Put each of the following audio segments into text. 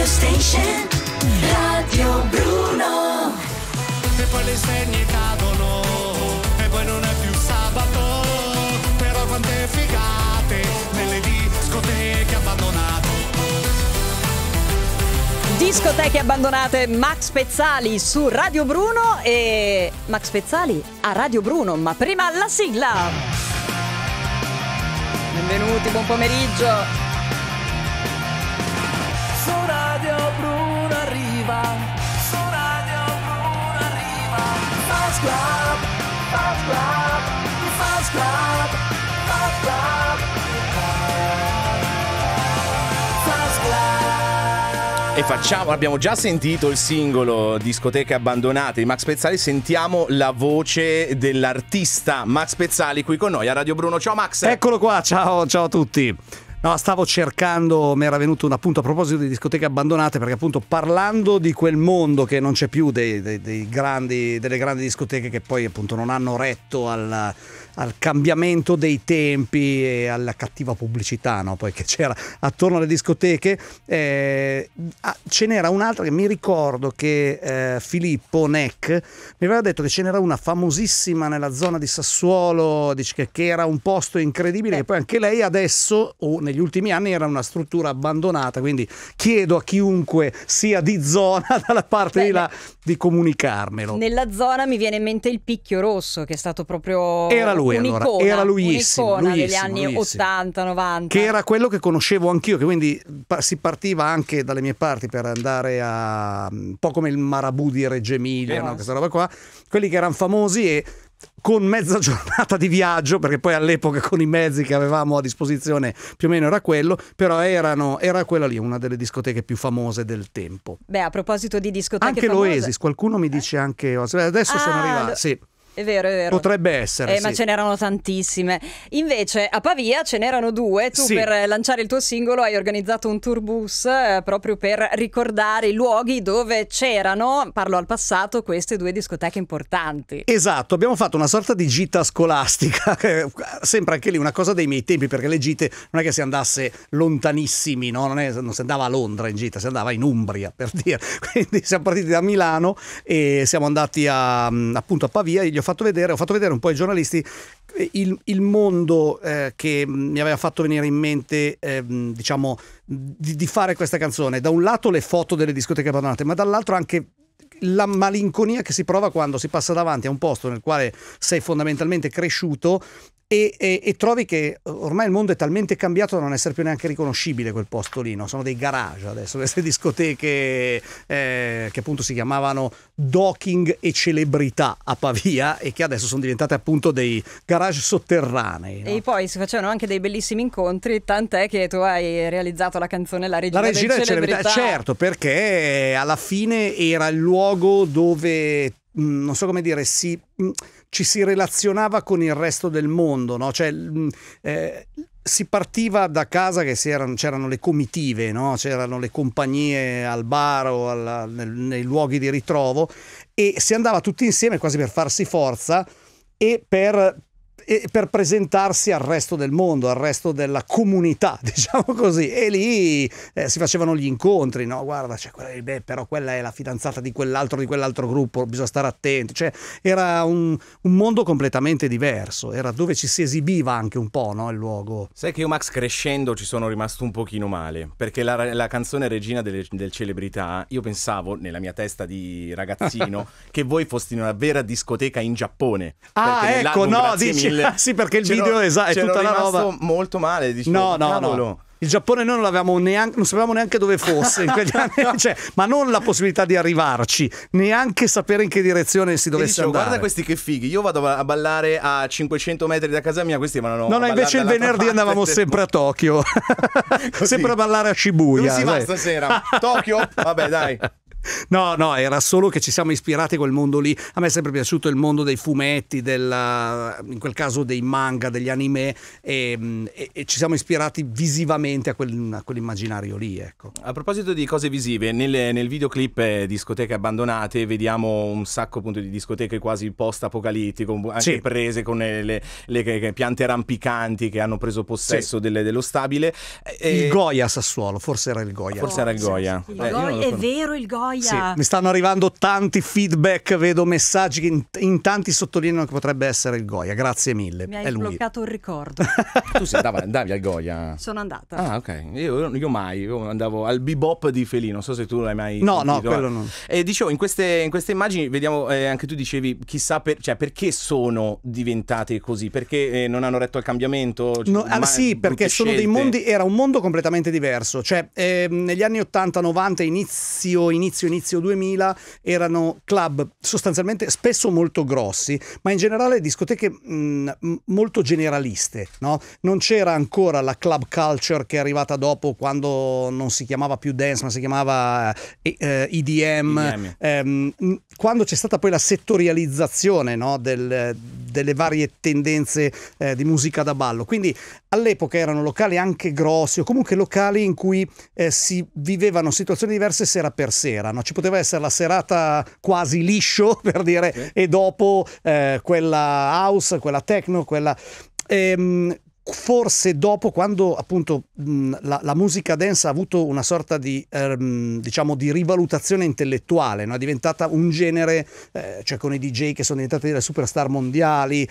Radio Station Radio Bruno E poi le segne cadono E poi non è più sabato Però quante figate Nelle discoteche abbandonate Discoteche abbandonate, Max Pezzali su Radio Bruno e Max Pezzali a Radio Bruno, ma prima la sigla. Benvenuti, buon pomeriggio. E facciamo, abbiamo già sentito il singolo Discoteche abbandonate di Max Pezzali, sentiamo la voce dell'artista Max Pezzali qui con noi a Radio Bruno. Ciao Max! Eccolo qua, ciao, ciao a tutti! No, stavo cercando, mi era venuto un appunto a proposito di discoteche abbandonate, perché appunto parlando di quel mondo che non c'è più dei, dei, dei grandi, delle grandi discoteche che poi appunto non hanno retto alla al cambiamento dei tempi e alla cattiva pubblicità no? Poi che c'era attorno alle discoteche. Eh, ce n'era un'altra che mi ricordo che eh, Filippo Neck mi aveva detto che ce n'era una famosissima nella zona di Sassuolo, dice che, che era un posto incredibile, che poi anche lei adesso o negli ultimi anni era una struttura abbandonata, quindi chiedo a chiunque sia di zona dalla parte Beh, di là di comunicarmelo. Nella zona mi viene in mente il Picchio Rosso, che è stato proprio... Era lui allora, era Luissimo, un'icona degli anni 80, 90. Che era quello che conoscevo anch'io, che quindi si partiva anche dalle mie parti per andare a mm, un po' come il Marabù di Reggio Emilia, eh, no? questa roba qua, quelli che erano famosi e con mezza giornata di viaggio, perché poi all'epoca con i mezzi che avevamo a disposizione più o meno era quello, però erano, era quella lì, una delle discoteche più famose del tempo. Beh, a proposito di discoteche... Anche famose... l'Oasis, qualcuno mi eh? dice anche... Adesso ah, sono arrivato... Sì. È vero, è vero. Potrebbe essere. Eh, sì. Ma ce n'erano tantissime. Invece a Pavia ce n'erano due. Tu sì. per lanciare il tuo singolo hai organizzato un tour bus eh, proprio per ricordare i luoghi dove c'erano, parlo al passato, queste due discoteche importanti. Esatto, abbiamo fatto una sorta di gita scolastica, sempre anche lì una cosa dei miei tempi, perché le gite non è che si andasse lontanissimi, no? non, è, non si andava a Londra in gita, si andava in Umbria per dire. Quindi siamo partiti da Milano e siamo andati a, mm, appunto a Pavia e gli ho fatto fatto vedere, ho fatto vedere un po' ai giornalisti eh, il, il mondo eh, che mi aveva fatto venire in mente, eh, diciamo, di, di, fare questa canzone. Da un lato le foto delle discoteche abbandonate, ma dall'altro anche la malinconia che si prova quando si passa davanti a un posto nel quale sei fondamentalmente cresciuto e, e, e, trovi che ormai il mondo è talmente cambiato da non essere più neanche riconoscibile quel posto lì, no? sono dei garage adesso, queste discoteche eh, che appunto si chiamavano docking e celebrità a Pavia e che adesso sono diventate appunto dei garage sotterranei. No? E poi si facevano anche dei bellissimi incontri, tant'è che tu hai realizzato la canzone La regina, la regina del celebrità. celebrità. Eh, certo, perché alla fine era il luogo dove Mm, non so come dire, si, mm, ci si relazionava con il resto del mondo, no? cioè, mm, eh, si partiva da casa che c'erano, c'erano le comitive, no? c'erano le compagnie al bar o alla, nel, nei luoghi di ritrovo e si andava tutti insieme quasi per farsi forza e per e per presentarsi al resto del mondo, al resto della comunità, diciamo così. E lì eh, si facevano gli incontri, no? Guarda, cioè, quella beh, però quella è la fidanzata di quell'altro, di quell'altro gruppo, bisogna stare attenti. Cioè, era un, un mondo completamente diverso, era dove ci si esibiva anche un po', no? Il luogo. Sai che io, Max, crescendo ci sono rimasto un pochino male, perché la, la canzone Regina delle, del Celebrità, io pensavo, nella mia testa di ragazzino, che voi foste in una vera discoteca in Giappone. Ah, ecco, no, dici... Mille mille. sì, perché il video esatto, è tutta la roba. molto male, diciamo. No, no, cavolo. no. Il Giappone noi non neanche, non sapevamo neanche dove fosse, anni, cioè, ma non la possibilità di arrivarci, neanche sapere in che direzione si dovesse dicevo, andare. Guarda questi che fighi, io vado a ballare a 500 metri da casa mia, questi vanno No, no, invece il venerdì andavamo sempre a Tokyo, sempre a ballare a Shibuya. Dove si va stasera? Tokyo? Vabbè dai. No, no, era solo che ci siamo ispirati a quel mondo lì. A me è sempre piaciuto il mondo dei fumetti, della, in quel caso dei manga, degli anime, e, e, e ci siamo ispirati visivamente a, quel, a quell'immaginario lì. Ecco. A proposito di cose visive, nel, nel videoclip eh, Discoteche abbandonate vediamo un sacco appunto di discoteche quasi post-apocalittiche, anche sì. prese con eh, le, le, le, piante rampicanti che hanno preso possesso sì. delle, dello stabile. E, il eh, Goya Sassuolo, forse era il Goya. Forse era il Goya. Sì, eh, il Goya è vero il Goya gioia. Sì, mi stanno arrivando tanti feedback, vedo messaggi che in, in tanti sottolineano che potrebbe essere il Goya. Grazie mille. Mi hai È bloccato il ricordo. tu sei andava, andavi al Goya? Sono andata. Ah, ok. Io, io mai, io andavo al bebop di Felino. Non so se tu l'hai mai. No, sentito, no, quello eh. E dicevo, in queste, in queste immagini vediamo, eh, anche tu dicevi, chissà per, cioè, perché sono diventate così? Perché eh, non hanno retto al cambiamento? Cioè, no, ah, sì, perché sono dei mondi, era un mondo completamente diverso. Cioè, ehm, negli anni 80-90, inizio, inizio all'inizio, inizio 2000, erano club sostanzialmente spesso molto grossi, ma in generale discoteche mh, mm, molto generaliste. No? Non c'era ancora la club culture che è arrivata dopo quando non si chiamava più dance, ma si chiamava eh, EDM. Eh, EDM. Ehm, quando c'è stata poi la settorializzazione no, del, delle varie tendenze eh, di musica da ballo. Quindi all'epoca erano locali anche grossi o comunque locali in cui eh, si vivevano situazioni diverse sera per sera. No? Ci poteva essere la serata quasi liscio, per dire, sì. e dopo eh, quella house, quella techno, quella... Ehm, forse dopo quando appunto la, la, musica dance ha avuto una sorta di, ehm, diciamo, di rivalutazione intellettuale, no? è diventata un genere, eh, cioè con i DJ che sono diventati delle superstar mondiali,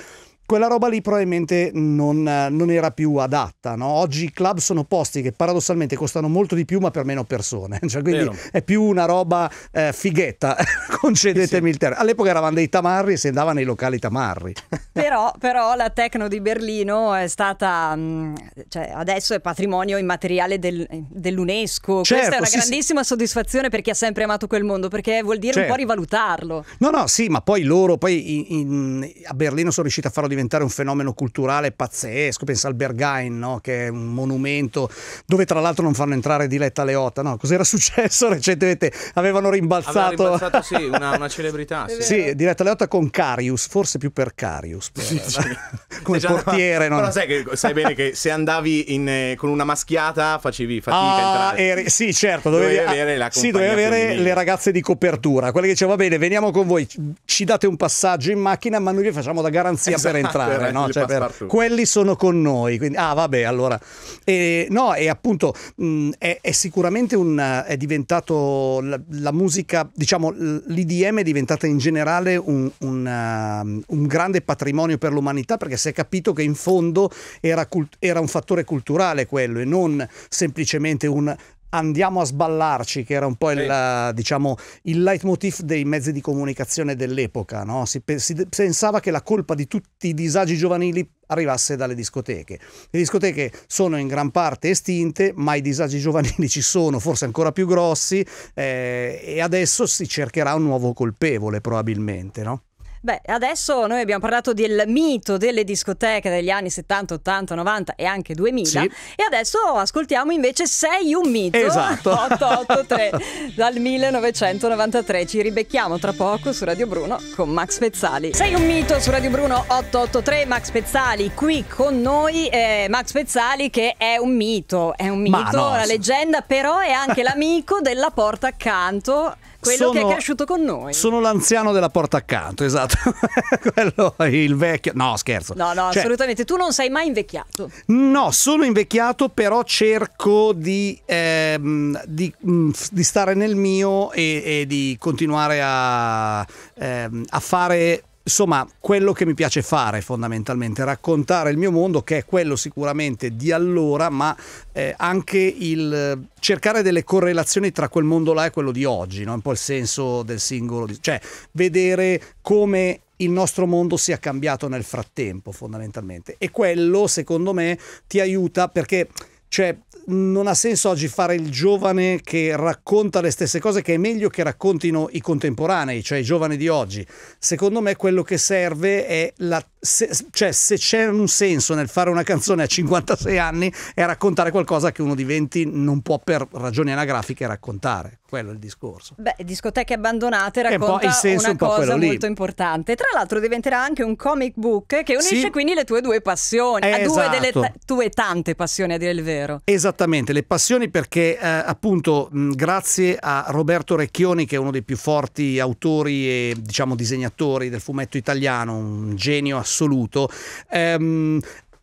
quella roba lì probabilmente non, non era più adatta. No? Oggi i club sono posti che paradossalmente costano molto di più ma per meno persone, cioè, quindi Vero. è più una roba eh, fighetta, concedetemi sì. il termine. All'epoca eravamo dei tamarri e si andava nei locali tamarri. però, però la Tecno di Berlino è stata, mm, cioè, adesso è patrimonio immateriale del, dell'UNESco, certo, questa è certo, una sì, grandissima sì. soddisfazione per chi ha sempre amato quel mondo, perché vuol dire certo. un po' certo. rivalutarlo. No, no, sì, ma poi loro, poi in, in, a Berlino sono riusciti a farlo diventare diventare un fenomeno culturale pazzesco, pensa al Berghain, no? che è un monumento dove tra l'altro non fanno entrare Diletta Leotta, no? cos'era successo recentemente? Avevano rimbalzato, rimbalzato sì, una, una, celebrità. Sì. sì, Diletta Leotta con Carius, forse più per Carius, per... Sì, sì. come portiere. No? Però sai, che, sai, bene che se andavi in, eh, con una maschiata facevi fatica ah, eri, sì, certo, dovevi, dovevi avere, la sì, dovevi avere le ragazze di copertura, quelle che dicevano va bene, veniamo con voi, ci date un passaggio in macchina ma noi vi facciamo da garanzia esatto. per entrare arbitrare, eh, no? cioè, per... quelli sono con noi. Quindi... ah, vabbè, allora. E, no, e appunto mh, è, è, sicuramente un. è diventato la, la, musica, diciamo, l'IDM è diventata in generale un, un, uh, un, grande patrimonio per l'umanità perché si è capito che in fondo era, cult- era un fattore culturale quello e non semplicemente un andiamo a sballarci, che era un po' il, sì. diciamo, il leitmotiv dei mezzi di comunicazione dell'epoca. No? Si, si pensava che la colpa di tutti i disagi giovanili arrivasse dalle discoteche. Le discoteche sono in gran parte estinte, ma i disagi giovanili ci sono, forse ancora più grossi, eh, e adesso si cercherà un nuovo colpevole probabilmente, no? Beh, adesso noi abbiamo parlato del mito delle discoteche degli anni 70, 80, 90 e anche 2000 sì. e adesso ascoltiamo invece Sei un mito esatto. 883 dal 1993. Ci ribecchiamo tra poco su Radio Bruno con Max Pezzali. Sei un mito su Radio Bruno 883, Max Pezzali qui con noi, eh, Max Pezzali che è un mito, è un mito, Ma una no. leggenda, però è anche l'amico della porta accanto quello sono, che è cresciuto con noi. Sono l'anziano della porta accanto, esatto. Quello il vecchio. No, scherzo. No, no, cioè, assolutamente. Tu non sei mai invecchiato. No, sono invecchiato, però cerco di, eh, di, mm, di stare nel mio e, e di continuare a, eh, a fare insomma quello che mi piace fare fondamentalmente, raccontare il mio mondo che è quello sicuramente di allora, ma eh, anche il eh, cercare delle correlazioni tra quel mondo là e quello di oggi, no? un po' il senso del singolo, cioè vedere come il nostro mondo sia cambiato nel frattempo fondamentalmente e quello secondo me ti aiuta perché cioè non ha senso oggi fare il giovane che racconta le stesse cose, che è meglio che raccontino i contemporanei, cioè i giovani di oggi. Secondo me quello che serve è la... Se, cioè se c'è un senso nel fare una canzone a 56 anni è raccontare qualcosa che uno di 20 non può per ragioni anagrafiche raccontare quello è il discorso. Beh, discoteche abbandonate racconta un una un cosa molto importante. Tra l'altro diventerà anche un comic book che unisce sì. quindi le tue due passioni, eh, esatto. due delle ta esatto. tue tante passioni a dire il vero. Esattamente, le passioni perché eh, appunto mh, grazie a Roberto Recchioni che è uno dei più forti autori e diciamo disegnatori del fumetto italiano, un genio assoluto, ehm,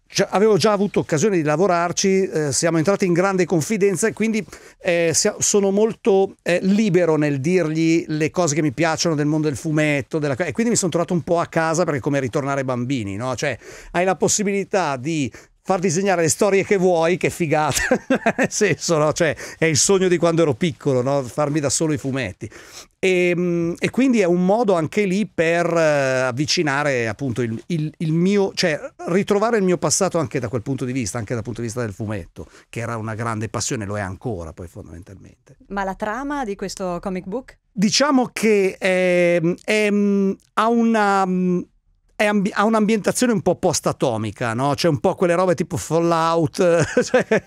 cioè, avevo già avuto occasione di lavorarci, eh, siamo entrati in grande confidenza e quindi eh, sono molto eh, libero nel dirgli le cose che mi piacciono del mondo del fumetto della... e quindi mi sono trovato un po' a casa perché è come ritornare bambini, no? cioè hai la possibilità di far disegnare le storie che vuoi, che figata, nel senso, no? cioè, è il sogno di quando ero piccolo, no? farmi da solo i fumetti. E, ehm, e, quindi è un modo anche lì per eh, avvicinare appunto il, il, il, mio, cioè ritrovare il mio passato anche da quel punto di vista, anche dal punto di vista del fumetto, che era una grande passione, lo è ancora poi fondamentalmente. Ma la trama di questo comic book? Diciamo che ehm, è, è, mm, ha una mm, ambi- ha un'ambientazione un po' post-atomica, no? C'è un po' quelle robe tipo Fallout, cioè, eh,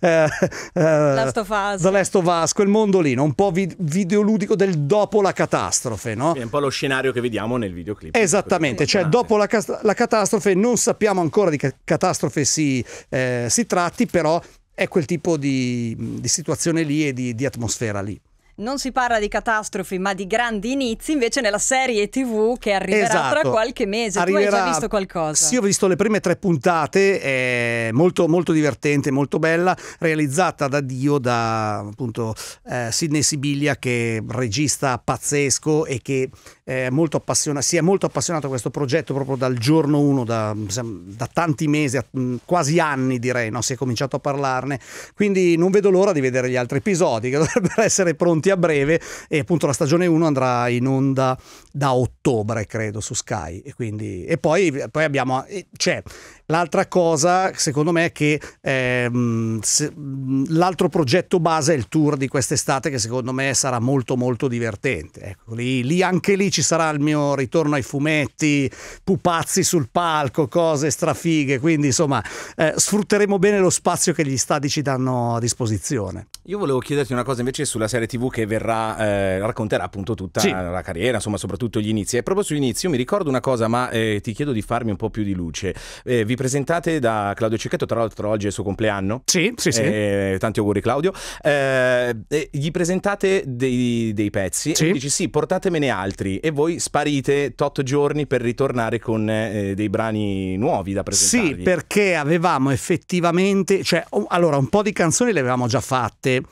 eh, Last of Us. The Last of Us, quel mondo lì, no? un po' vi- videoludico del dopo la catastrofe, no? È un po' lo scenario che vediamo nel videoclip. Esattamente, cioè dopo la, cas- la, catastrofe non sappiamo ancora di che catastrofe si, eh, si tratti, però è quel tipo di, di situazione lì e di, di atmosfera lì non si parla di catastrofi ma di grandi inizi invece nella serie tv che arriverà esatto. tra qualche mese. Arriverà... Tu hai già visto qualcosa? Sì, ho visto le prime tre puntate, è molto, molto divertente, molto bella, realizzata da Dio, da appunto eh, Sidney Sibilia che regista pazzesco e che è molto appassiona- si è molto appassionato a questo progetto proprio dal giorno 1, da, da, tanti mesi, mm, quasi anni direi, no? si è cominciato a parlarne. Quindi non vedo l'ora di vedere gli altri episodi che dovrebbero essere pronti a breve e appunto la stagione 1 andrà in onda da ottobre credo su Sky e, quindi, e poi, poi abbiamo... Cioè, L'altra cosa, secondo me, è che ehm, se, l'altro progetto base è il tour di quest'estate, che secondo me sarà molto, molto divertente. Ecco, lì, lì, anche lì ci sarà il mio ritorno ai fumetti, pupazzi sul palco, cose strafighe. Quindi, insomma, eh, sfrutteremo bene lo spazio che gli stadi ci danno a disposizione. Io volevo chiederti una cosa invece sulla serie TV che verrà, eh, racconterà appunto tutta sì. la carriera, insomma, soprattutto gli inizi. E proprio sull'inizio mi ricordo una cosa, ma eh, ti chiedo di farmi un po' più di luce. Eh, vi presentate da Claudio Cecchetto, tra l'altro oggi è il suo compleanno. Sì, sì, sì. Eh, tanti auguri Claudio. Eh, gli presentate dei, dei pezzi sì. e dici sì, portatemene altri e voi sparite tot giorni per ritornare con eh, dei brani nuovi da presentare. Sì, perché avevamo effettivamente, cioè, allora un po' di canzoni le avevamo già fatte.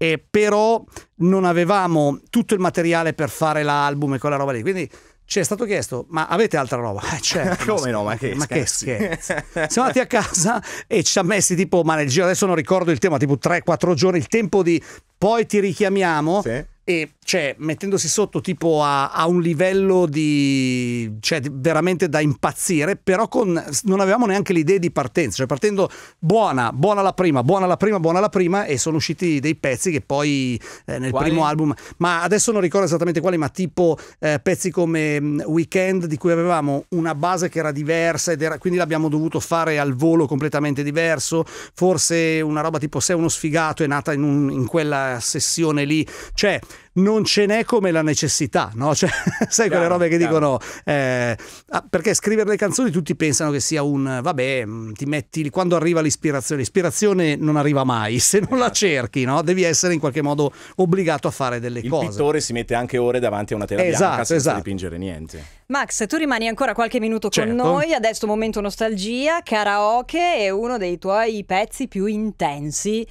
Eh, però non avevamo tutto il materiale per fare l'album e quella roba lì. Quindi ci è stato chiesto, ma avete altra roba? Eh, certo, Come no, ma che ma scherzi. Che scherzi. Siamo andati a casa e ci ha messi tipo, ma nel giro, adesso non ricordo il tema, tipo 3-4 giorni, il tempo di poi ti richiamiamo. Sì e cioè mettendosi sotto tipo a, a un livello di, cioè, veramente da impazzire però con, non avevamo neanche l'idea di partenza cioè partendo buona buona la prima buona la prima buona la prima e sono usciti dei pezzi che poi eh, nel quali? primo album ma adesso non ricordo esattamente quali ma tipo eh, pezzi come mm, Weekend di cui avevamo una base che era diversa ed era, quindi l'abbiamo dovuto fare al volo completamente diverso forse una roba tipo sei uno sfigato è nata in, un, in quella sessione lì cioè non ce n'è come la necessità, no? Cioè, sai quelle robe che dicono, eh, ah, perché scrivere le canzoni tutti pensano che sia un, vabbè, mm, ti metti, quando arriva l'ispirazione, l'ispirazione non arriva mai, se non la esatto. cerchi, no? Devi essere in qualche modo obbligato a fare delle Il cose. Il pittore si mette anche ore davanti a una tela esatto, bianca senza esatto. dipingere niente. Max, tu rimani ancora qualche minuto certo. con noi, adesso momento nostalgia, karaoke è uno dei tuoi pezzi più intensi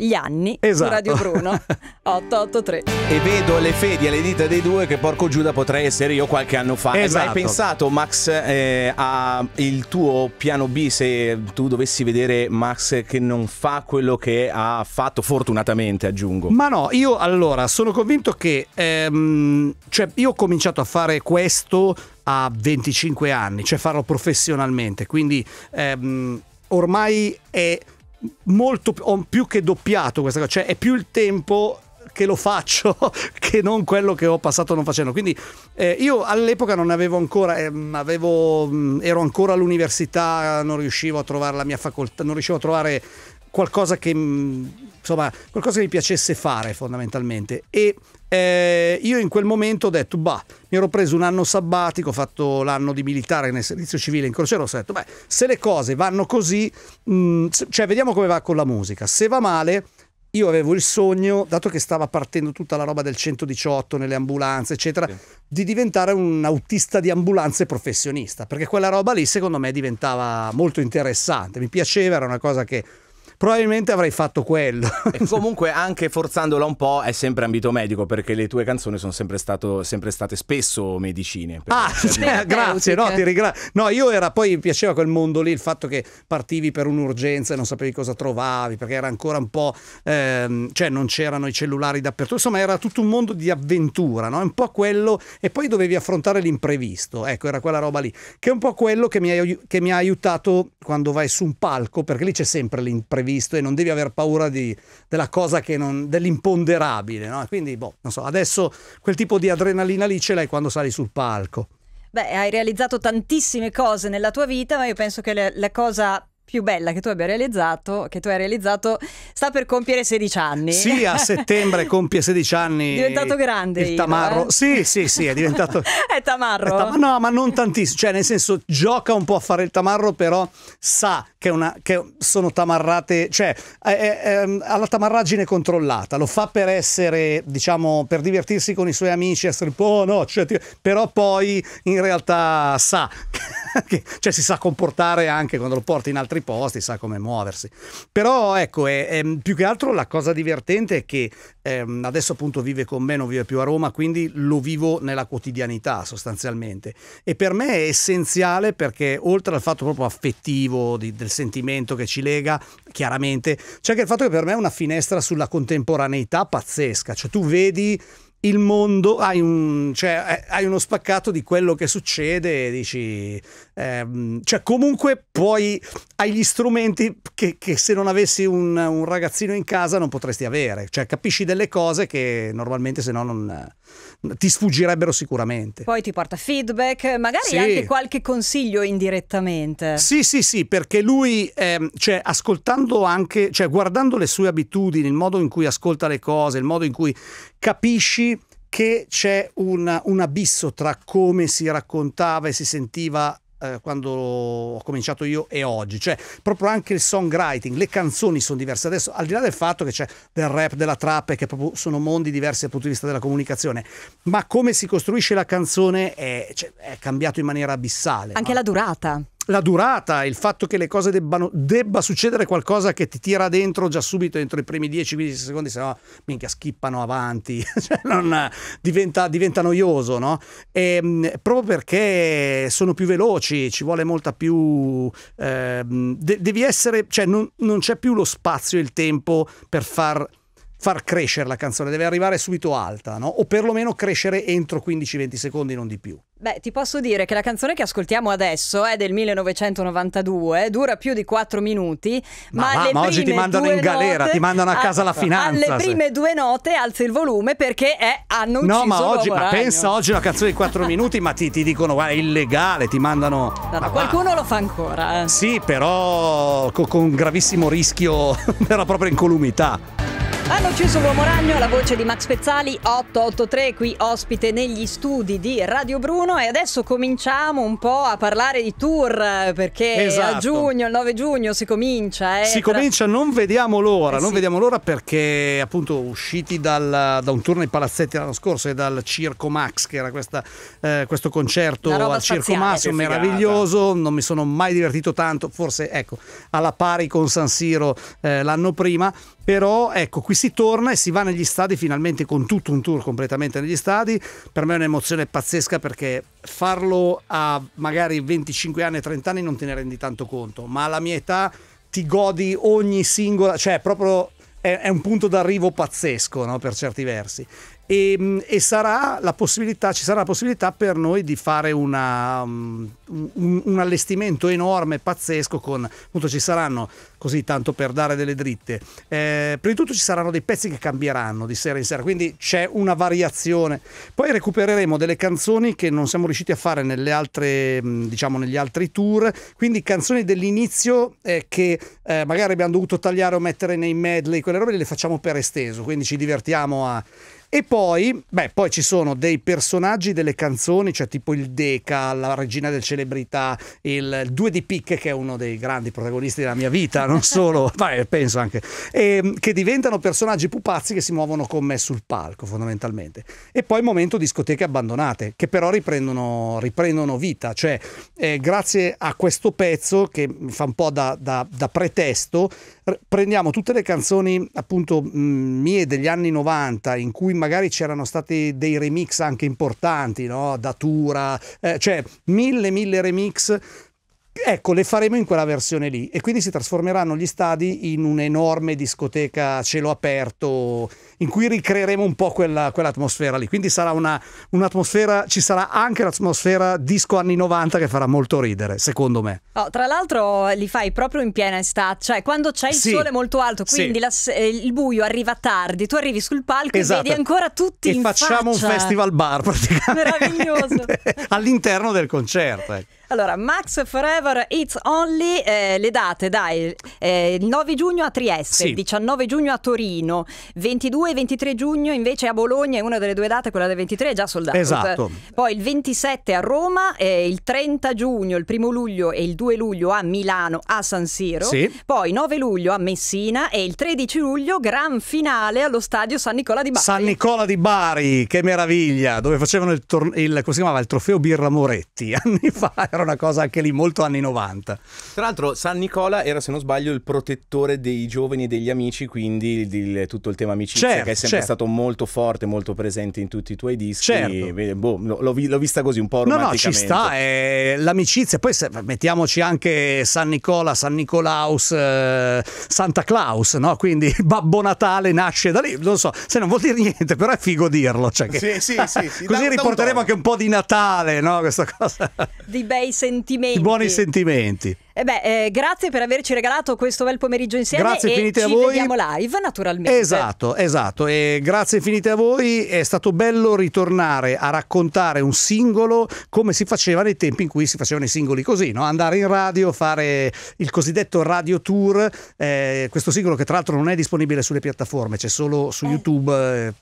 gli anni esatto. Radio Bruno 883. E vedo le fedi alle dita dei due che porco Giuda potrei essere io qualche anno fa. Esatto. hai pensato Max eh, al tuo piano B se tu dovessi vedere Max che non fa quello che ha fatto fortunatamente, aggiungo. Ma no, io allora sono convinto che ehm, cioè io ho cominciato a fare questo a 25 anni, cioè farlo professionalmente, quindi ehm, ormai è molto ho più che doppiato questa cosa, cioè è più il tempo che lo faccio che non quello che ho passato non facendo. Quindi eh, io all'epoca non avevo ancora, ehm, avevo, mh, ero ancora all'università, non riuscivo a trovare la mia facoltà, non riuscivo a trovare qualcosa che, mh, insomma, qualcosa che mi piacesse fare fondamentalmente. E eh, io in quel momento ho detto, bah, mi ero preso un anno sabbatico, ho fatto l'anno di militare nel servizio civile in crociera, ho detto, beh, se le cose vanno così, mh, mm, cioè vediamo come va con la musica, se va male... Io avevo il sogno, dato che stava partendo tutta la roba del 118 nelle ambulanze, eccetera, sì. di diventare un autista di ambulanze professionista, perché quella roba lì secondo me diventava molto interessante, mi piaceva, era una cosa che probabilmente avrei fatto quello. E comunque anche forzandola un po' è sempre ambito medico perché le tue canzoni sono sempre, stato, sempre state spesso medicine. Ah, cioè, grazie, no, ti ringrazio. No, io era poi mi piaceva quel mondo lì, il fatto che partivi per un'urgenza e non sapevi cosa trovavi perché era ancora un po', ehm, cioè non c'erano i cellulari dappertutto, insomma era tutto un mondo di avventura, no? un po' quello e poi dovevi affrontare l'imprevisto, ecco era quella roba lì, che è un po' quello che mi, che mi ha aiutato quando vai su un palco perché lì c'è sempre l'imprevisto previsto e non devi aver paura di, della cosa che non, dell'imponderabile. No? Quindi, boh, non so, adesso quel tipo di adrenalina lì ce l'hai quando sali sul palco. Beh, hai realizzato tantissime cose nella tua vita, ma io penso che la, la cosa più bella che tu abbia realizzato, che tu hai realizzato, sta per compiere 16 anni. Sì, a settembre compie 16 anni. È diventato grande. Il tamarro. Io, eh? Sì, sì, sì, è diventato... è tamarro. È tam no, ma non tantissimo. Cioè, nel senso, gioca un po' a fare il tamarro, però sa che, una, che sono tamarrate... Cioè, è, è, ehm, ha la tamarraggine controllata. Lo fa per essere, diciamo, per divertirsi con i suoi amici, essere... Oh no, cioè, ti... però poi in realtà sa. che, cioè, si sa comportare anche quando lo porti in altri altri posti, sa come muoversi. Però ecco, è, è, più che altro la cosa divertente è che ehm, adesso appunto vive con me, non vive più a Roma, quindi lo vivo nella quotidianità sostanzialmente. E per me è essenziale perché oltre al fatto proprio affettivo, di, del sentimento che ci lega, chiaramente, c'è anche il fatto che per me è una finestra sulla contemporaneità pazzesca. Cioè tu vedi il mondo, hai, un, cioè, eh, hai, uno spaccato di quello che succede e dici, ehm, cioè comunque poi hai gli strumenti che, che se non avessi un, un, ragazzino in casa non potresti avere, cioè capisci delle cose che normalmente se no non ti sfuggirebbero sicuramente. Poi ti porta feedback, magari sì. anche qualche consiglio indirettamente. Sì, sì, sì, perché lui, ehm, cioè ascoltando anche, cioè guardando le sue abitudini, il modo in cui ascolta le cose, il modo in cui capisci che c'è un, un abisso tra come si raccontava e si sentiva eh, quando ho cominciato io e oggi, cioè proprio anche il songwriting, le canzoni sono diverse adesso, al di là del fatto che c'è del rap, della trap, che proprio sono mondi diversi dal punto di vista della comunicazione, ma come si costruisce la canzone è, cioè, è cambiato in maniera abissale. Anche no? la durata la durata, il fatto che le cose debbano, debba succedere qualcosa che ti tira dentro già subito entro i primi 10-15 secondi, se no minchia schippano avanti, cioè non, diventa, diventa, noioso, no? E, ehm, proprio perché sono più veloci, ci vuole molta più... Eh, de- devi essere, cioè non, non c'è più lo spazio e il tempo per far far crescere la canzone, deve arrivare subito alta, no? o perlomeno crescere entro 15-20 secondi, non di più. Beh, ti posso dire che la canzone che ascoltiamo adesso è del 1992, eh, dura più di 4 minuti, ma, ma, ma oggi ti mandano in galera, note, ti mandano a casa la finanza. Alle prime se... due note alzi il volume perché è annunciato. No, ma oggi ma pensa oggi una canzone di 4 minuti, ma ti, ti dicono "Guarda, è illegale", ti mandano ma qualcuno lo fa ancora. Eh. Sì, però con, con gravissimo rischio della propria incolumità. Hanno ucciso l'uomo ragno, la voce di Max Pezzali 883 qui ospite negli studi di Radio Bruno e adesso cominciamo un po' a parlare di tour perché esatto. a giugno, il 9 giugno si comincia. Eh, si tra... comincia, non vediamo l'ora, eh non sì. vediamo l'ora perché appunto usciti dal, da un tour nei palazzetti l'anno scorso e dal Circo Max che era questa, eh, questo concerto al Circo Max meraviglioso, non mi sono mai divertito tanto, forse ecco alla pari con San Siro eh, l'anno prima, però ecco qui si torna e si va negli stadi finalmente con tutto un tour completamente negli stadi. Per me è un'emozione pazzesca perché farlo a magari 25 anni, 30 anni non te ne rendi tanto conto, ma alla mia età ti godi ogni singola, cioè proprio è, un punto d'arrivo pazzesco no? per certi versi e, mm, e sarà ci sarà la possibilità per noi di fare una, mm, un, un, allestimento enorme, pazzesco, con appunto ci saranno, così tanto per dare delle dritte, eh, prima di tutto ci saranno dei pezzi che cambieranno di sera in sera, quindi c'è una variazione, poi recupereremo delle canzoni che non siamo riusciti a fare nelle altre, mm, diciamo, negli altri tour, quindi canzoni dell'inizio eh, che eh, magari abbiamo dovuto tagliare o mettere nei medley, quelle robe le facciamo per esteso, quindi ci divertiamo a e poi, beh, poi ci sono dei personaggi delle canzoni, cioè tipo il Deca, la regina del celebrità, il Due di Picche, che è uno dei grandi protagonisti della mia vita, non solo, beh, penso anche, e, ehm, che diventano personaggi pupazzi che si muovono con me sul palco, fondamentalmente. E poi il momento discoteche abbandonate, che però riprendono, riprendono vita, cioè eh, grazie a questo pezzo che fa un po' da, da, da pretesto, prendiamo tutte le canzoni appunto mie degli anni 90 in cui magari c'erano stati dei remix anche importanti, no? Datura, eh, cioè mille mille remix Ecco, le faremo in quella versione lì e quindi si trasformeranno gli stadi in un'enorme discoteca a cielo aperto in cui ricreeremo un po' quella, quell'atmosfera lì. Quindi sarà una, un'atmosfera, ci sarà anche l'atmosfera disco anni 90 che farà molto ridere, secondo me. Oh, tra l'altro li fai proprio in piena estate, cioè quando c'è il sì, sole molto alto, quindi sì. la, eh, il buio arriva tardi, tu arrivi sul palco esatto. e vedi ancora tutti e in facciamo un festival bar praticamente. Meraviglioso. All'interno del concerto. Ecco. Allora, Max Forever It's Only, eh, le date, dai, eh, il 9 giugno a Trieste, il sì. 19 giugno a Torino, 22 e 23 giugno invece a Bologna, è una delle due date, quella del 23 è già soldato. Esatto. Poi il 27 a Roma, eh, il 30 giugno, il 1 luglio e il 2 luglio a Milano, a San Siro. Sì. Poi 9 luglio a Messina e il 13 luglio gran finale allo stadio San Nicola di Bari. San Nicola di Bari, che meraviglia, dove facevano il, tor- il, il trofeo Birra Moretti anni fa. Era era una cosa anche lì molto anni 90. Tra l'altro San Nicola era se non sbaglio il protettore dei giovani e degli amici, quindi il, il, tutto il tema amicizia certo, che è sempre certo. stato molto forte, molto presente in tutti i tuoi dischi. Certo. Eh, boh, l'ho, l'ho, vista così un po' romanticamente. No, no, ci sta, eh, l'amicizia. Poi se, mettiamoci anche San Nicola, San Nicolaus, eh, Santa Claus, no? Quindi Babbo Natale nasce da lì, non so, se non vuol dire niente, però è figo dirlo. Cioè che... sì, sì, sì, sì, Così da, riporteremo da anche un po' di Natale, no? Questa cosa. Di bei sentimenti. I buoni sentimenti. Eh beh, eh, grazie per averci regalato questo bel pomeriggio insieme. Grazie infinite a voi. vediamo live, naturalmente. Esatto, esatto. E grazie infinite a voi. È stato bello ritornare a raccontare un singolo come si faceva nei tempi in cui si facevano i singoli così, no? andare in radio, fare il cosiddetto radio tour. Eh, questo singolo che tra l'altro non è disponibile sulle piattaforme, c'è solo su eh. YouTube eh,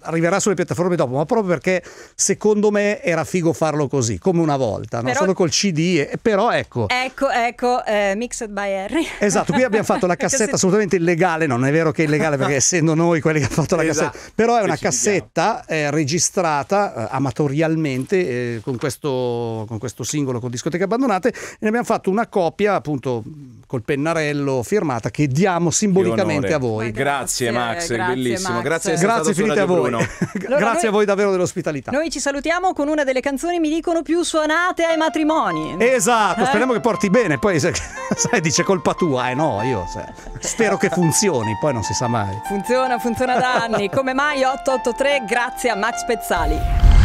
arriverà sulle piattaforme dopo, ma proprio perché secondo me era figo farlo così, come una volta, no? solo col CD, e... però ecco. Ecco, ecco Ecco, eh, Mixed by Harry. Esatto, qui abbiamo fatto la cassetta assolutamente illegale, no, non è vero che è illegale perché essendo noi quelli che hanno fatto la esatto. cassetta, però è una cassetta eh, registrata eh, amatorialmente eh, con questo, con, questo, singolo con discoteche abbandonate e ne abbiamo fatto una copia appunto col pennarello firmata che diamo simbolicamente a voi. Grazie, grazie Max, grazie, bellissimo. Max. Grazie, grazie finite a voi. grazie a voi davvero dell'ospitalità. Noi ci salutiamo con una delle canzoni mi dicono più suonate ai matrimoni. Esatto, eh? speriamo che porti bene, poi se, sai dice colpa tua, eh no, io se, cioè, spero che funzioni, poi non si sa mai. Funziona, funziona da anni. Come mai 883 grazie a Max Pezzali.